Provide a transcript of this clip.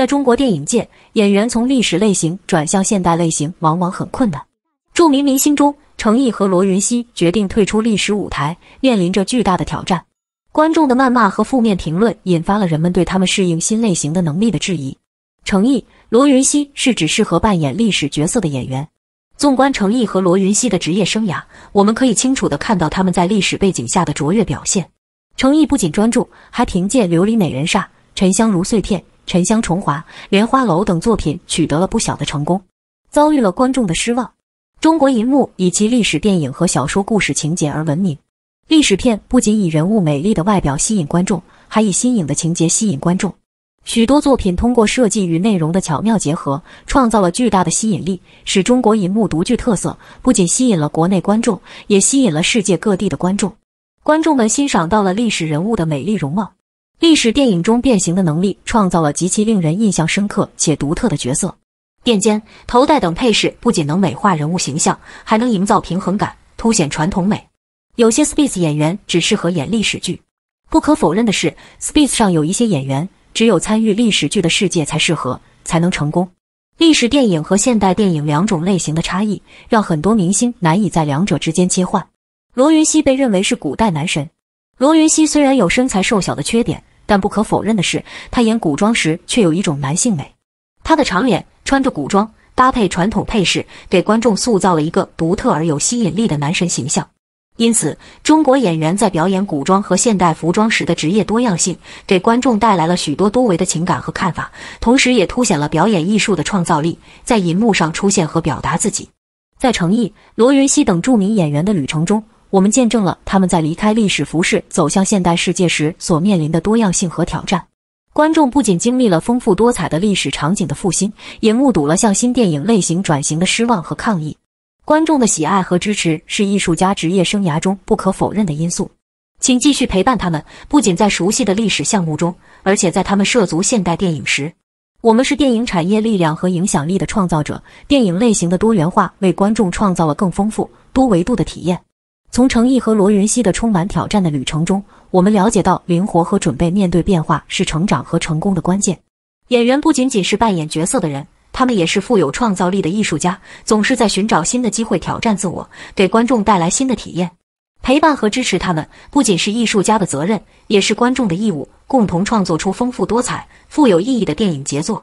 在中国电影界，演员从历史类型转向现代类型往往很困难。著名明星中，成毅和罗云熙决定退出历史舞台，面临着巨大的挑战。观众的谩骂和负面评论引发了人们对他们适应新类型的能力的质疑。成毅、罗云熙是只适合扮演历史角色的演员。纵观成毅和罗云熙的职业生涯，我们可以清楚地看到他们在历史背景下的卓越表现。成毅不仅专注，还凭借《琉璃美人煞》《沉香如碎片。沉香重华、莲花楼等作品取得了不小的成功，遭遇了观众的失望。中国银幕以其历史电影和小说故事情节而闻名。历史片不仅以人物美丽的外表吸引观众，还以新颖的情节吸引观众。许多作品通过设计与内容的巧妙结合，创造了巨大的吸引力，使中国银幕独具特色。不仅吸引了国内观众，也吸引了世界各地的观众。观众们欣赏到了历史人物的美丽容貌。历史电影中变形的能力创造了极其令人印象深刻且独特的角色。垫肩、头戴等配饰不仅能美化人物形象，还能营造平衡感，凸显传统美。有些 Space 演员只适合演历史剧。不可否认的是，Space 上有一些演员只有参与历史剧的世界才适合，才能成功。历史电影和现代电影两种类型的差异，让很多明星难以在两者之间切换。罗云熙被认为是古代男神。罗云熙虽然有身材瘦小的缺点。但不可否认的是，他演古装时却有一种男性美。他的长脸穿着古装，搭配传统配饰，给观众塑造了一个独特而有吸引力的男神形象。因此，中国演员在表演古装和现代服装时的职业多样性，给观众带来了许多多维的情感和看法，同时也凸显了表演艺术的创造力，在银幕上出现和表达自己。在程毅、罗云熙等著名演员的旅程中。我们见证了他们在离开历史服饰走向现代世界时所面临的多样性和挑战。观众不仅经历了丰富多彩的历史场景的复兴，也目睹了向新电影类型转型的失望和抗议。观众的喜爱和支持是艺术家职业生涯中不可否认的因素。请继续陪伴他们，不仅在熟悉的历史项目中，而且在他们涉足现代电影时。我们是电影产业力量和影响力的创造者。电影类型的多元化为观众创造了更丰富、多维度的体验。从程毅和罗云熙的充满挑战的旅程中，我们了解到，灵活和准备面对变化是成长和成功的关键。演员不仅仅是扮演角色的人，他们也是富有创造力的艺术家，总是在寻找新的机会，挑战自我，给观众带来新的体验。陪伴和支持他们，不仅是艺术家的责任，也是观众的义务，共同创作出丰富多彩、富有意义的电影杰作。